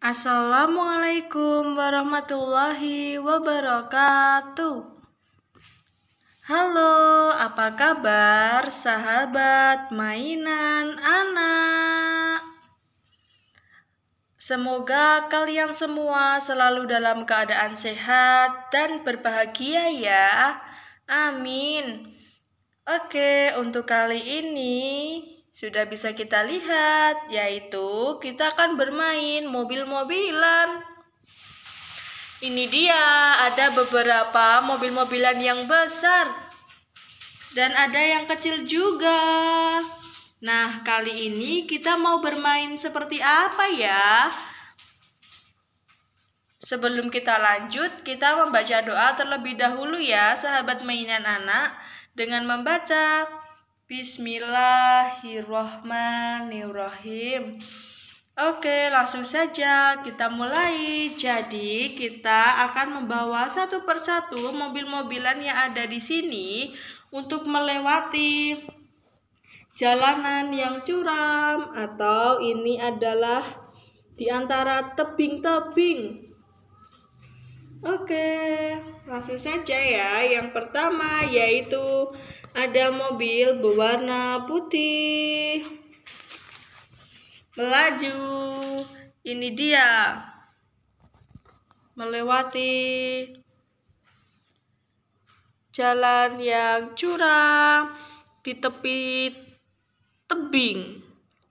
Assalamualaikum warahmatullahi wabarakatuh. Halo, apa kabar sahabat mainan anak? Semoga kalian semua selalu dalam keadaan sehat dan berbahagia ya. Amin. Oke, untuk kali ini sudah bisa kita lihat, yaitu kita akan bermain mobil-mobilan. Ini dia, ada beberapa mobil-mobilan yang besar dan ada yang kecil juga. Nah, kali ini kita mau bermain seperti apa ya? Sebelum kita lanjut, kita membaca doa terlebih dahulu ya, sahabat mainan anak, dengan membaca Bismillahirrahmanirrahim Oke, langsung saja kita mulai. Jadi, kita akan membawa satu persatu mobil-mobilan yang ada di sini untuk melewati jalanan yang curam atau ini adalah di antara tebing-tebing. Oke, langsung saja ya. Yang pertama yaitu ada mobil berwarna putih melaju ini dia melewati jalan yang curam di tepi tebing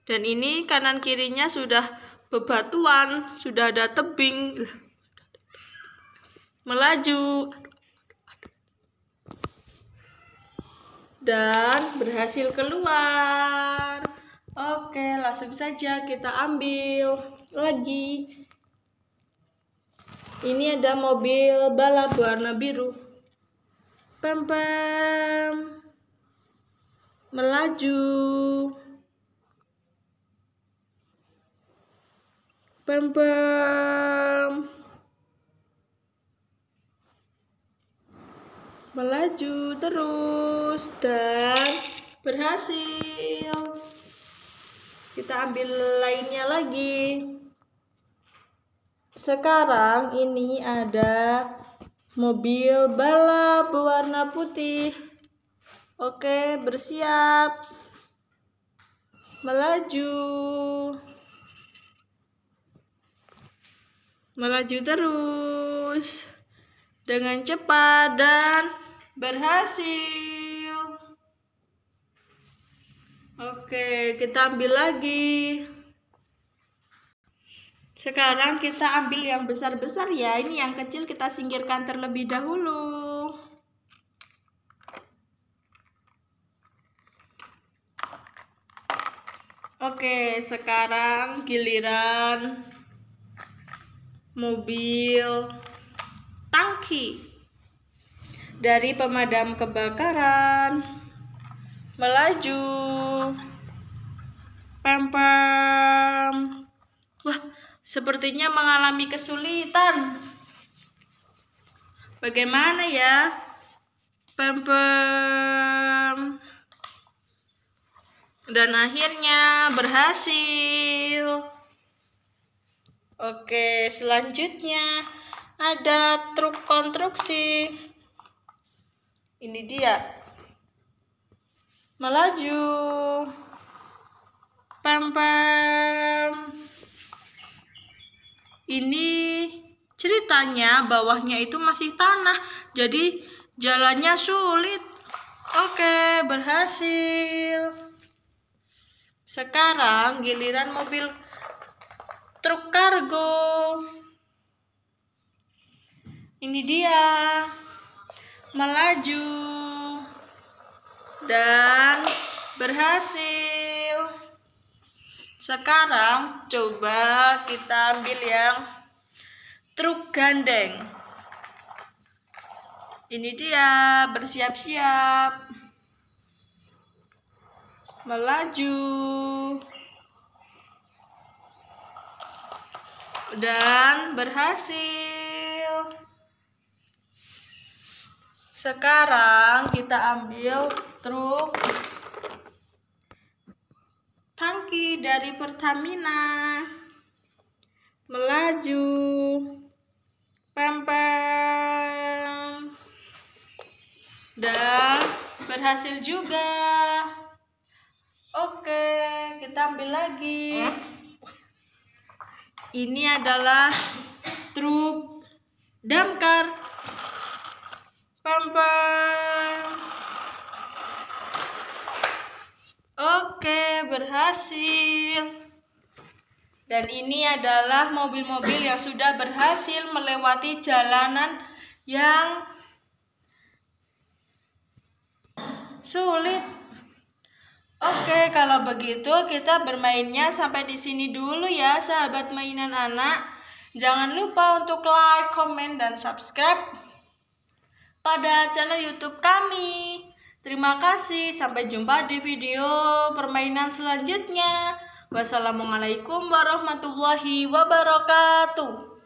dan ini kanan kirinya sudah bebatuan sudah ada tebing melaju dan berhasil keluar. Oke, langsung saja kita ambil lagi. Ini ada mobil balap warna biru. Pem pem. Melaju. Pem pem. melaju terus dan berhasil kita ambil lainnya lagi sekarang ini ada mobil balap berwarna putih oke bersiap melaju melaju terus dengan cepat dan berhasil. Oke, kita ambil lagi. Sekarang kita ambil yang besar-besar ya. Ini yang kecil kita singkirkan terlebih dahulu. Oke, sekarang giliran mobil tangki dari pemadam kebakaran melaju pem pem wah sepertinya mengalami kesulitan bagaimana ya pem pem dan akhirnya berhasil oke selanjutnya ada truk konstruksi ini dia melaju pam pam ini ceritanya bawahnya itu masih tanah jadi jalannya sulit oke berhasil sekarang giliran mobil truk kargo ini dia melaju dan berhasil. Sekarang coba kita ambil yang truk gandeng. Ini dia bersiap-siap melaju dan berhasil. Sekarang kita ambil truk tangki dari Pertamina. Melaju. pempem Dan berhasil juga. Oke, kita ambil lagi. Ini adalah truk damkar Bambang. Oke, berhasil. Dan ini adalah mobil-mobil yang sudah berhasil melewati jalanan yang sulit. Oke, kalau begitu kita bermainnya sampai di sini dulu ya, sahabat mainan anak. Jangan lupa untuk like, comment, dan subscribe pada channel YouTube kami. Terima kasih, sampai jumpa di video permainan selanjutnya. Wassalamualaikum warahmatullahi wabarakatuh.